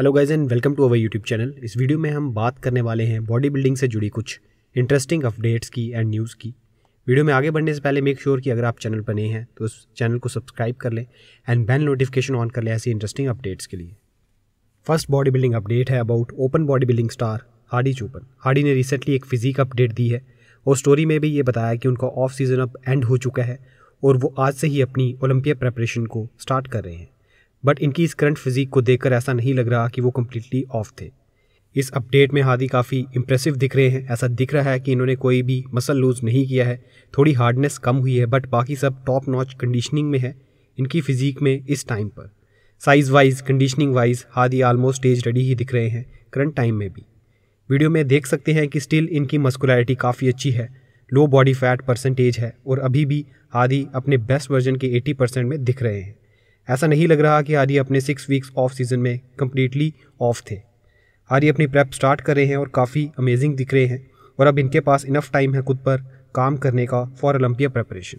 hello guys and welcome to our YouTube channel इस video में हम बात करने वाले हैं बॉडी बिल्डिंग से जुड़ी कुछ इंटरेस्टिंग अपडेट्स की एंड न्यूज़ की वीडियो में आगे बढ़ने से पहले मेक श्योर sure कि अगर आप चैनल पर नए हैं तो इस चैनल को सब्सक्राइब कर लें एंड बैल नोटिफिकेशन ऑन कर लें ऐसी इंटरेस्टिंग अपडेट्स के लिए फर्स्ट बॉडी बिल्डिंग अपडेट है about open body building star Hadi Choopan Hadi ने रिसेंटली एक फिजिक अपडेट दी है और स्टोरी में भी ये बताया कि उनका ऑफ सीज़न अब एंड हो चुका है और वो आज से ही अपनी ओलंपिया प्रेपरेशन को स्टार्ट कर रहे हैं बट इनकी इस करंट फिजिक को देखकर ऐसा नहीं लग रहा कि वो कम्प्लीटली ऑफ थे इस अपडेट में हादी काफ़ी इंप्रेसिव दिख रहे हैं ऐसा दिख रहा है कि इन्होंने कोई भी मसल लूज़ नहीं किया है थोड़ी हार्डनेस कम हुई है बट बाकी सब टॉप नॉच कंडीशनिंग में है इनकी फिजिक में इस टाइम पर size wise conditioning wise Hadi almost stage ready ही दिख रहे हैं करंट टाइम में भी वीडियो में देख सकते हैं कि स्टिल इनकी मस्कुलरिटी काफ़ी अच्छी है लो बॉडी फैट परसेंटेज है और अभी भी हादी अपने बेस्ट वर्जन के 80 परसेंट में दिख रहे हैं ऐसा नहीं लग रहा कि आर्य अपने सिक्स वीक्स ऑफ सीजन में कम्प्लीटली ऑफ थे आर्य अपनी प्रैप स्टार्ट कर रहे हैं और काफ़ी अमेजिंग दिख रहे हैं और अब इनके पास इनफ टाइम है खुद पर काम करने का फॉर ओलंपिया प्रेपरेशन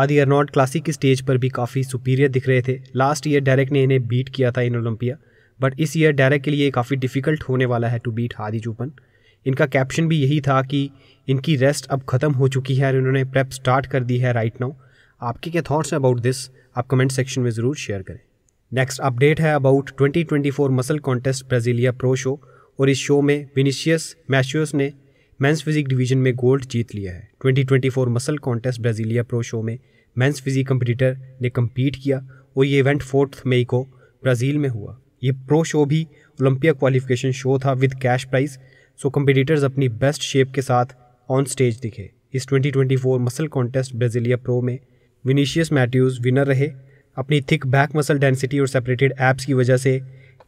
आदि अर्नॉट क्लासिक की स्टेज पर भी काफ़ी सुपीरियर दिख रहे थे लास्ट ईयर डायरेक्ट ने इन्हें बीट किया था इन ओलंपिया बट इस ईयर डायरेक्ट के लिए काफ़ी डिफिकल्ट होने वाला है टू बीट हादी चूपन इनका कैप्शन भी यही था कि इनकी रेस्ट अब ख़त्म हो चुकी है और इन्होंने प्रेप स्टार्ट कर दी है राइट नाउ आपके क्या थॉट्स हैं अबाउट दिस आप कमेंट सेक्शन में ज़रूर शेयर करें नेक्स्ट अपडेट है about 2024 muscle contest Brasilia pro show और इस शो में विनीशियस मैशियस ने मेंस फिजिक डिवीजन में गोल्ड जीत लिया है 2024 muscle contest Brasilia pro show में मेंस फिजिक कम्पिटिटर ने कम्पीट किया और ये इवेंट फोर्थ मई को ब्राज़ील में हुआ ये प्रो शो भी ओलंपिया क्वालिफिकेशन शो था with cash prize so competitors अपनी बेस्ट शेप के साथ ऑन स्टेज दिखे इस 2024 मसल कॉन्टेस्ट ब्राज़ीलिया प्रो में विनीशियस मैट्यूज़ विनर रहे अपनी थिक बैक मसल डेंसिटी और सेपरेटेड एप्स की वजह से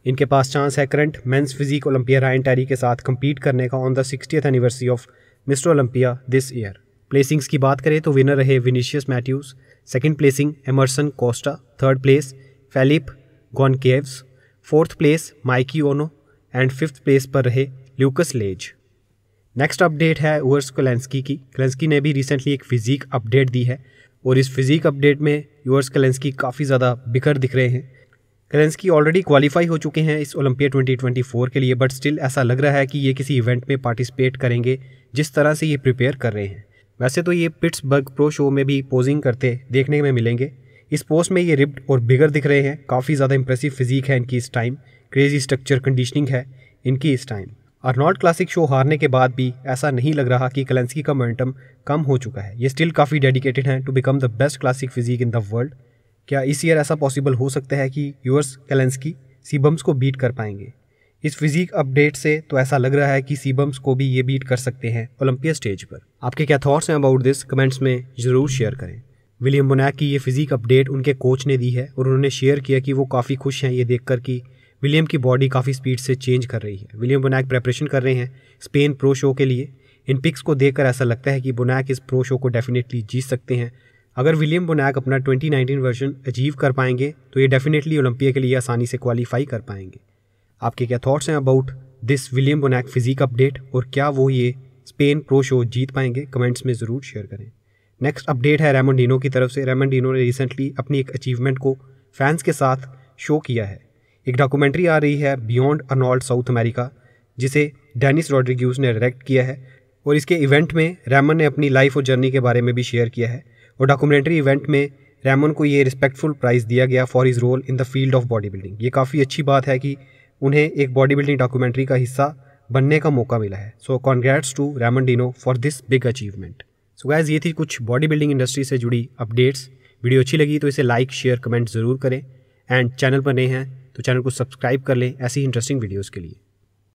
इनके पास चांस है current men's physique Olympia Ryan Terry के साथ कम्पीट करने का on the sixtieth anniversary of Mister Olympia this year प्लेसिंग्स की बात करें तो विनर रहे Vinicius Mateus second placing Emerson Costa third place Felipe Goncalves fourth place Mikey Ono and fifth place पर रहे ल्यूकस लेज नेक्स्ट अपडेट है उर्स कोलेंस्की की कलेंसकी ने भी रिसेंटली एक फिजिक अपडेट दी है और इस फिजिक अपडेट में यूर्स कलेंसकी काफ़ी ज़्यादा बिखर दिख रहे हैं कलेंसकी ऑलरेडी क्वालिफाई हो चुके हैं इस ओलंपिया 2024 के लिए बट स्टिल ऐसा लग रहा है कि ये किसी इवेंट में पार्टिसिपेट करेंगे जिस तरह से ये प्रिपेयर कर रहे हैं वैसे तो ये पिट्सबर्ग प्रो शो में भी पोजिंग करते देखने में मिलेंगे इस पोस्ट में ये रिप्ड और बिगर दिख रहे हैं काफ़ी ज़्यादा इंप्रेसिव फिजिक है इनकी इस टाइम क्रेजी स्ट्रक्चर कंडीशनिंग है इनकी इस टाइम अर्नॉल्ड क्लासिक शो हारने के बाद भी ऐसा नहीं लग रहा कि कलेंसकी का मोमेंटम कम हो चुका है ये स्टिल काफ़ी डेडिकेटेड हैं to become the best classic physique in the world क्या इस ईयर ऐसा पॉसिबल हो सकता है कि यूर्स कलेंसकी सीबम्स को बीट कर पाएंगे इस फिजिक अपडेट से तो ऐसा लग रहा है कि सीबम्स को भी ये बीट कर सकते हैं ओलंपिया स्टेज पर आपके क्या थॉट्स हैं अबाउट दिस कमेंट्स में ज़रूर शेयर करें विलियम बोनैक की ये फिजिक अपडेट उनके कोच ने दी है और उन्होंने शेयर किया कि वो काफ़ी खुश हैं ये देख कि विलियम की बॉडी काफ़ी स्पीड से चेंज कर रही है विलियम बुनैक प्रेपरेशन कर रहे हैं स्पेन प्रो शो के लिए इन पिक्स को देखकर ऐसा लगता है कि बुनैक इस प्रो शो को डेफिनेटली जीत सकते हैं अगर विलियम बुनैक अपना 2019 वर्जन अचीव कर पाएंगे तो ये डेफिनेटली ओलंपिया के लिए आसानी से क्वालिफाई कर पाएंगे आपके क्या थॉट्स हैं about this William Bonac physique update और क्या वो ये स्पेन प्रो शो जीत पाएंगे कमेंट्स में ज़रूर शेयर करें नेक्स्ट अपडेट है रेमन डीनो की तरफ से रेमन डीनो ने रिसेंटली अपनी एक अचीवमेंट को फैंस के साथ शो किया है एक डॉक्यूमेंट्री आ रही है बियॉन्ड अर्नॉल्ड साउथ अमेरिका जिसे डेनिस रॉड्रिग्यूज ने डायरेक्ट किया है और इसके इवेंट में रैमन ने अपनी लाइफ और जर्नी के बारे में भी शेयर किया है और डॉक्यूमेंट्री इवेंट में रैमन को ये रिस्पेक्टफुल प्राइज़ दिया गया for his role in the field of body building ये काफ़ी अच्छी बात है कि उन्हें एक बॉडी बिल्डिंग डॉक्यूमेंट्री का हिस्सा बनने का मौका मिला है so congrats to Ramon Dino for this big achievement so guys ये थी कुछ बॉडी बिल्डिंग इंडस्ट्री से जुड़ी अपडेट्स वीडियो अच्छी लगी तो इसे लाइक शेयर कमेंट ज़रूर करें एंड चैनल पर नए हैं तो चैनल को सब्सक्राइब कर लें ऐसी इंटरेस्टिंग वीडियोज़ के लिए